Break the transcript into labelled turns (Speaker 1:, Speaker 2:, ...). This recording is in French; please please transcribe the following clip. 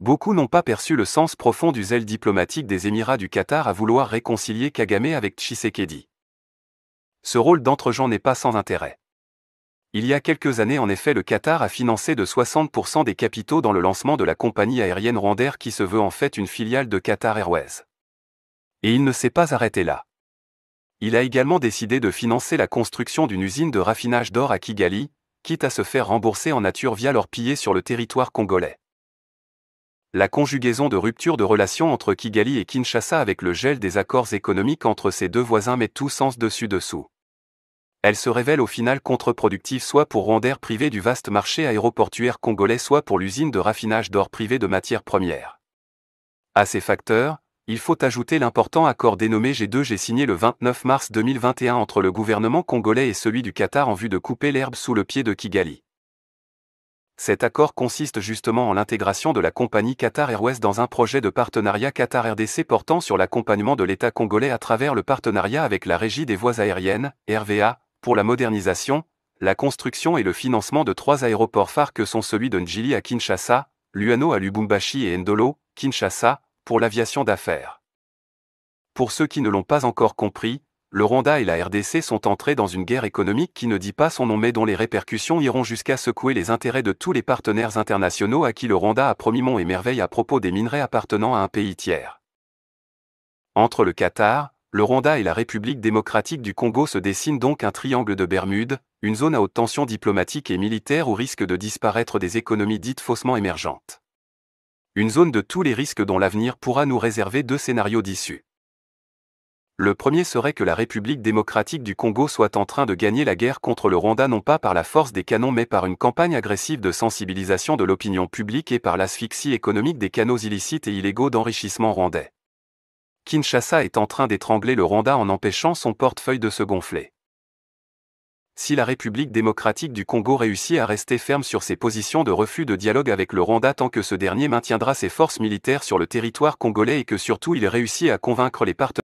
Speaker 1: Beaucoup n'ont pas perçu le sens profond du zèle diplomatique des Émirats du Qatar à vouloir réconcilier Kagame avec Tshisekedi. Ce rôle dentre d'entre-jean n'est pas sans intérêt. Il y a quelques années en effet le Qatar a financé de 60% des capitaux dans le lancement de la compagnie aérienne Rwandair qui se veut en fait une filiale de Qatar Airways. Et il ne s'est pas arrêté là. Il a également décidé de financer la construction d'une usine de raffinage d'or à Kigali, quitte à se faire rembourser en nature via leur pillé sur le territoire congolais la conjugaison de rupture de relations entre Kigali et Kinshasa avec le gel des accords économiques entre ces deux voisins met tout sens dessus-dessous. Elle se révèle au final contre-productive soit pour Rwandaire privé du vaste marché aéroportuaire congolais soit pour l'usine de raffinage d'or privé de matières premières. À ces facteurs, il faut ajouter l'important accord dénommé G2G signé le 29 mars 2021 entre le gouvernement congolais et celui du Qatar en vue de couper l'herbe sous le pied de Kigali. Cet accord consiste justement en l'intégration de la compagnie Qatar Airways dans un projet de partenariat Qatar-RDC portant sur l'accompagnement de l'État congolais à travers le partenariat avec la Régie des voies aériennes, RVA, pour la modernisation, la construction et le financement de trois aéroports phares que sont celui de Njili à Kinshasa, Luano à Lubumbashi et Ndolo, Kinshasa, pour l'aviation d'affaires. Pour ceux qui ne l'ont pas encore compris, le Rwanda et la RDC sont entrés dans une guerre économique qui ne dit pas son nom mais dont les répercussions iront jusqu'à secouer les intérêts de tous les partenaires internationaux à qui le Rwanda a promis monts et merveille à propos des minerais appartenant à un pays tiers. Entre le Qatar, le Rwanda et la République démocratique du Congo se dessine donc un triangle de Bermudes, une zone à haute tension diplomatique et militaire où risque de disparaître des économies dites faussement émergentes. Une zone de tous les risques dont l'avenir pourra nous réserver deux scénarios d'issue. Le premier serait que la République démocratique du Congo soit en train de gagner la guerre contre le Rwanda non pas par la force des canons mais par une campagne agressive de sensibilisation de l'opinion publique et par l'asphyxie économique des canaux illicites et illégaux d'enrichissement rwandais. Kinshasa est en train d'étrangler le Rwanda en empêchant son portefeuille de se gonfler. Si la République démocratique du Congo réussit à rester ferme sur ses positions de refus de dialogue avec le Rwanda tant que ce dernier maintiendra ses forces militaires sur le territoire congolais et que surtout il réussit à convaincre les partenaires,